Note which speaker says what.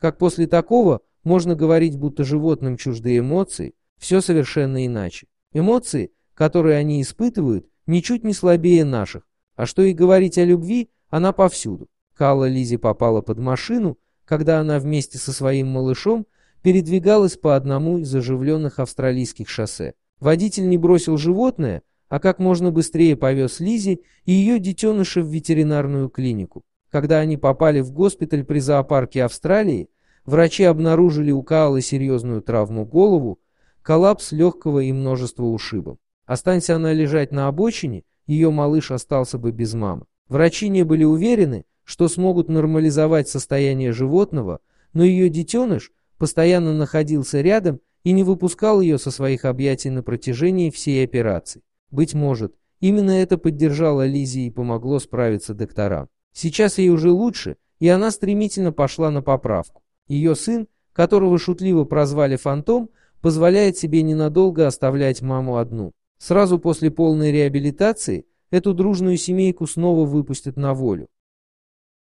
Speaker 1: Как после такого можно говорить, будто животным чужды эмоции, все совершенно иначе. Эмоции, которые они испытывают, ничуть не слабее наших, а что и говорить о любви, она повсюду. Кала Лизи попала под машину, когда она вместе со своим малышом передвигалась по одному из оживленных австралийских шоссе. Водитель не бросил животное, а как можно быстрее повез Лизи и ее детеныша в ветеринарную клинику. Когда они попали в госпиталь при зоопарке Австралии, врачи обнаружили у Каалы серьезную травму голову, коллапс легкого и множество ушибов. Останься она лежать на обочине, ее малыш остался бы без мамы. Врачи не были уверены, что смогут нормализовать состояние животного, но ее детеныш постоянно находился рядом и не выпускал ее со своих объятий на протяжении всей операции. Быть может, именно это поддержало Лизи и помогло справиться докторам. Сейчас ей уже лучше, и она стремительно пошла на поправку. Ее сын, которого шутливо прозвали Фантом, позволяет себе ненадолго оставлять маму одну. Сразу после полной реабилитации эту дружную семейку снова выпустят на
Speaker 2: волю.